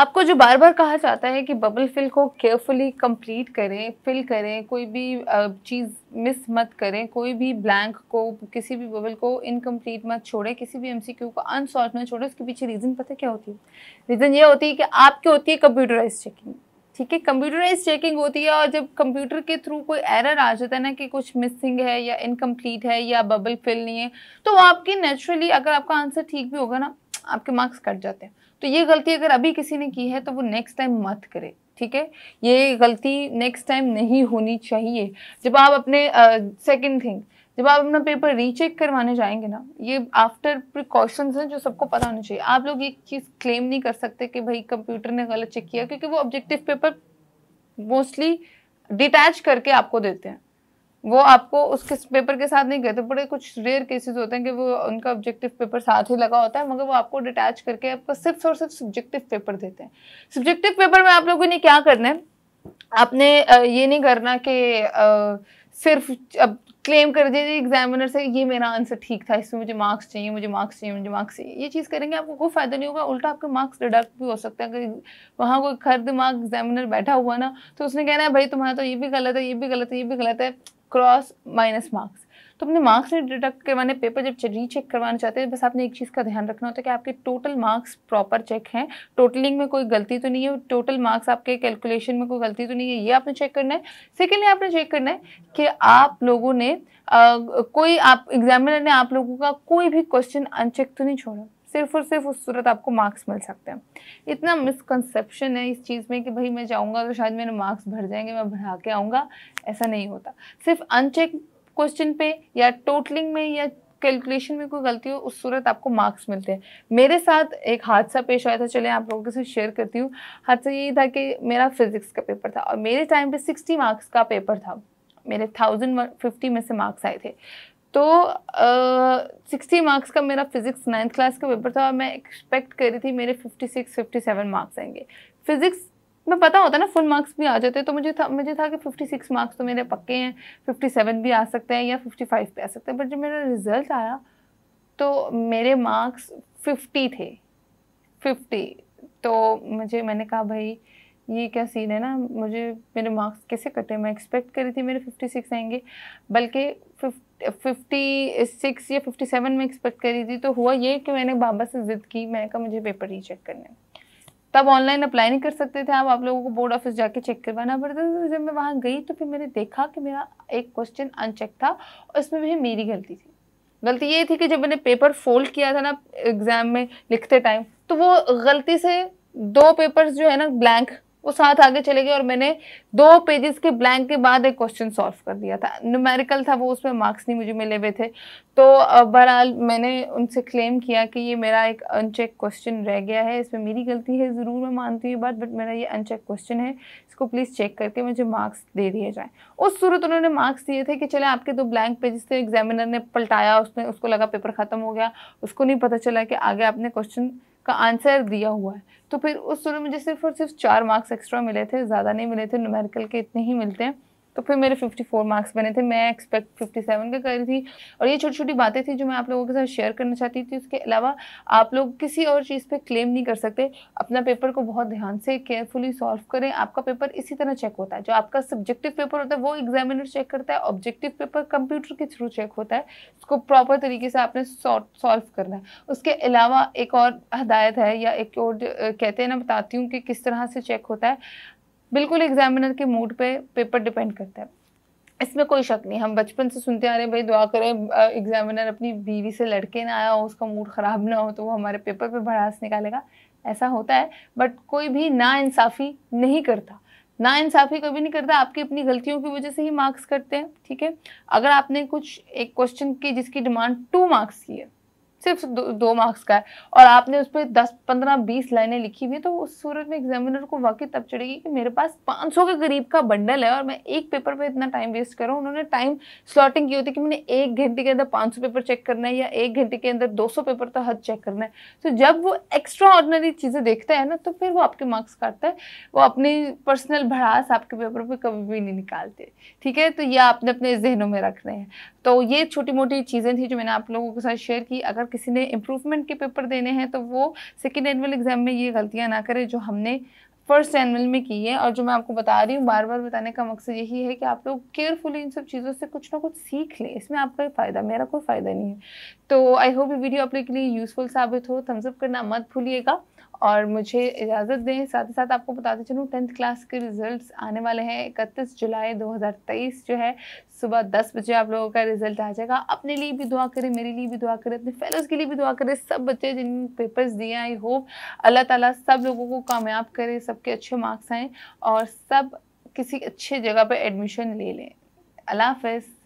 आपको जो बार बार कहा जाता है कि बबल फिल को केयरफुली कंप्लीट करें फिल करें कोई भी चीज़ मिस मत करें कोई भी ब्लैंक को किसी भी बबल को इनकम्प्लीट मत छोड़ें किसी भी एमसीक्यू को अनसॉल्व मत छोड़ें उसके पीछे रीज़न पता क्या होती है रीज़न ये होती है कि आपकी होती है कंप्यूटराइज चेकिंग ठीक है कंप्यूटराइज चेकिंग होती है और जब कंप्यूटर के थ्रू कोई एरर आ जाता है ना कि कुछ मिसिंग है या इनकम्प्लीट है या बबल फिल नहीं है तो आपकी नेचुरली अगर आपका आंसर ठीक भी होगा ना आपके मार्क्स कट जाते हैं तो ये गलती अगर अभी किसी ने की है तो वो नेक्स्ट टाइम मत करे ठीक है ये गलती नेक्स्ट टाइम नहीं होनी चाहिए जब आप अपने सेकेंड uh, थिंग जब आप अपना पेपर रीचेक करवाने जाएंगे ना ये आफ्टर प्रिकॉशंस हैं जो सबको पता होना चाहिए आप लोग ये चीज़ क्लेम नहीं कर सकते कि भाई कंप्यूटर ने गलत चेक किया क्योंकि वो ऑब्जेक्टिव पेपर मोस्टली डिटैच करके आपको देते हैं वो आपको उसके पेपर के साथ नहीं कहते बड़े कुछ रेयर केसेस होते हैं कि वो उनका ऑब्जेक्टिव पेपर साथ ही लगा होता है मगर वो आपको डिटैच करके आपको सिर्फ और सिर्फ सब्जेक्टिव पेपर देते हैं सब्जेक्टिव पेपर में आप लोगों ने क्या करना है आपने ये नहीं करना कि सिर्फ अब क्लेम कर दीजिए एग्जामिनर से ये मेरा आंसर ठीक था इसमें मुझे मार्क्स चाहिए मुझे मार्क्स चाहिए मुझे मार्क्स चाहिए ये चीज़ करेंगे आपको कोई फ़ायदा नहीं होगा उल्टा आपके मार्क्स डिडक्ट भी हो सकते हैं अगर वहाँ कोई खर दिमाग एग्जामिनर बैठा हुआ ना तो उसने कहना है भाई तुम्हारा तो ये भी गलत है ये भी गलत है ये भी गलत है क्रॉस माइनस मार्क्स तो अपने मार्क्स नहीं डिडक्ट करवाने पेपर जब रीचेक करवाना चाहते हैं तो बस आपने एक चीज़ का ध्यान रखना होता है कि आपके टोटल मार्क्स प्रॉपर चेक हैं टोटलिंग में कोई गलती तो नहीं है टोटल मार्क्स आपके कैलकुलेशन में कोई गलती तो नहीं है ये आपने चेक करना है सेकेंडली आपने चेक करना है कि आप लोगों ने आ, कोई आप एग्जामिनर ने आप लोगों का कोई भी क्वेश्चन अनचेक तो नहीं छोड़ा सिर्फ और सिर्फ उस सूरत आपको मार्क्स मिल सकते हैं इतना मिसकंसेप्शन है इस चीज़ में कि भाई मैं जाऊँगा तो शायद मेरे मार्क्स भर जाएंगे मैं भरा के आऊँगा ऐसा नहीं होता सिर्फ अनचेक क्वेश्चन पे या टोटलिंग में या कैलकुलेशन में कोई गलती हो उस सूरत आपको मार्क्स मिलते हैं मेरे साथ एक हादसा पेश आया था चले आप लोगों के साथ शेयर करती हूँ हादसा यही था कि मेरा फिजिक्स का पेपर था और मेरे टाइम पे सिक्सटी मार्क्स का पेपर था मेरे थाउजेंड फिफ्टी में से मार्क्स आए थे तो सिक्सटी मार्क्स का मेरा फिजिक्स नाइन्थ क्लास का पेपर था और मैं एक्सपेक्ट कर रही थी मेरे fifty six fifty seven marks आएंगे फिजिक्स में पता होता ना फुल मार्क्स भी आ जाते तो मुझे था मुझे था कि फिफ्टी सिक्स मार्क्स तो मेरे पक्के हैं फिफ्टी सेवन भी आ सकते हैं या फिफ्टी फाइव भी आ सकते हैं बट जब मेरा रिजल्ट आया तो मेरे मार्क्स फिफ्टी थे फिफ्टी तो मुझे मैंने कहा भाई ये क्या सीन है ना मुझे मेरे मार्क्स कैसे कटे मैं एक्सपेक्ट कर रही थी मेरे फिफ्टी सिक्स आएंगे बल्कि फिफ्टी फिफ्टी सिक्स या फिफ्टी सेवन में एक्सपेक्ट करी थी तो हुआ ये कि मैंने बाबा से ज़िद की मैं कहा मुझे पेपर ही चेक करने तब ऑनलाइन अप्लाई नहीं कर सकते थे आप आप लोगों को बोर्ड ऑफिस जाके चेक करवाना पड़ता था जब मैं वहाँ गई तो फिर मैंने देखा कि मेरा एक क्वेश्चन अनचेक था और इसमें भी मेरी गलती थी गलती ये थी कि जब मैंने पेपर फोल्ड किया था ना एग्ज़ाम में लिखते टाइम तो वो गलती से दो पेपर्स जो है ना ब्लैंक वो साथ आगे चले गए और मैंने दो पेजेस के ब्लैंक के बाद एक क्वेश्चन सॉल्व कर दिया था न्यूमेरिकल था वो उसमें मार्क्स नहीं मुझे मिले हुए थे तो बहरहाल मैंने उनसे क्लेम किया कि ये मेरा एक अनचेक क्वेश्चन रह गया है इसमें मेरी गलती है ज़रूर मैं मानती हूँ ये बात बट मेरा ये अनचेक क्वेश्चन है इसको प्लीज़ चेक करके मुझे मार्क्स दे दिए जाए उस सूरत उन्होंने मार्क्स दिए थे कि चले आपके दो ब्लैंक पेजेस थे एग्जामिनर ने पलटाया उसने उसको लगा पेपर ख़त्म हो गया उसको नहीं पता चला कि आगे आपने क्वेश्चन का आंसर दिया हुआ है तो फिर उस सूर्य मुझे सिर्फ और सिर्फ चार मार्क्स एक्स्ट्रा मिले थे ज़्यादा नहीं मिले थे न्यूमेरिकल के इतने ही मिलते हैं तो फिर मेरे 54 मार्क्स बने थे मैं एक्सपेक्ट 57 कर रही थी और ये छोटी छोटी बातें थी जो मैं आप लोगों के साथ शेयर करना चाहती थी उसके अलावा आप लोग किसी और चीज़ पे क्लेम नहीं कर सकते अपना पेपर को बहुत ध्यान से केयरफुली सॉल्व करें आपका पेपर इसी तरह चेक होता है जो आपका सब्जेक्टिव पेपर होता है वो एग्जामिनर चेक करता है ऑब्जेक्टिव पेपर कंप्यूटर के थ्रू चेक होता है उसको प्रॉपर तरीके से आपने सॉल्व करना है उसके अलावा एक और हदायत है या एक और कहते हैं ना बताती हूँ कि किस तरह से चेक होता है बिल्कुल एग्जामिनर के मूड पे पेपर डिपेंड करता है इसमें कोई शक नहीं हम बचपन से सुनते आ रहे हैं भाई दुआ करें एग्जामिनर अपनी बीवी से लड़के ना आया हो उसका मूड ख़राब ना हो तो वो हमारे पेपर पे भड़ास निकालेगा ऐसा होता है बट कोई भी ना इंसाफ़ी नहीं करता ना इंसाफ़ी कभी नहीं करता आपकी अपनी गलतियों की वजह से ही मार्क्स करते हैं ठीक है अगर आपने कुछ एक क्वेश्चन की जिसकी डिमांड टू मार्क्स की है सिर्फ दो, दो मार्क्स का है और आपने उस पर दस पंद्रह बीस लाइनें लिखी हुई तो उस सूरत में एग्जामिनर को वाकई तब चढ़ेगी कि मेरे पास पाँच सौ के करीब का बंडल है और मैं एक पेपर पे इतना टाइम वेस्ट करूँ उन्होंने टाइम स्लॉटिंग की होती कि मैंने एक घंटे के अंदर पाँच पेपर चेक करना है या एक घंटे के अंदर दो पेपर तो हद चेक करना है तो जब वो एक्स्ट्रा ऑर्डनरी चीज़ें देखता है ना तो फिर वो आपके मार्क्स काटता है वो अपनी पर्सनल भड़ास आपके पेपर पर कभी भी नहीं निकालते ठीक है तो ये आपने अपने जहनों में रखने हैं तो ये छोटी मोटी चीज़ें थी जो मैंने आप लोगों के साथ शेयर की अगर किसी ने इम्प्रूवमेंट के पेपर देने हैं तो वो सेकेंड एनुअल एग्ज़ाम में ये गलतियाँ ना करें जो हमने फर्स्ट एनुअल में की है और जो मैं आपको बता रही हूँ बार बार बताने का मकसद यही है कि आप लोग केयरफुली इन सब चीज़ों से कुछ ना कुछ सीख लें इसमें आपका ही फ़ायदा मेरा कोई फ़ायदा नहीं है तो आई होप ये वीडियो आप लोग के लिए यूज़फुल साबित हो थम्सअप करना मत भूलिएगा और मुझे इजाज़त दें साथ ही साथ आपको बताते चलूँ टेंथ क्लास के रिज़ल्ट आने वाले हैं इकतीस जुलाई 2023 जो है सुबह दस बजे आप लोगों का रिज़ल्ट आ जाएगा अपने लिए भी दुआ करें मेरे लिए भी दुआ करें अपने फेलोज़ के लिए भी दुआ करें सब बच्चे जिन पेपर्स दिए आई होप अल्लाह ताला सब लोगों को कामयाब करे सबके अच्छे मार्क्स आएँ और सब किसी अच्छे जगह पर एडमिशन ले लें अल्लाह हाफ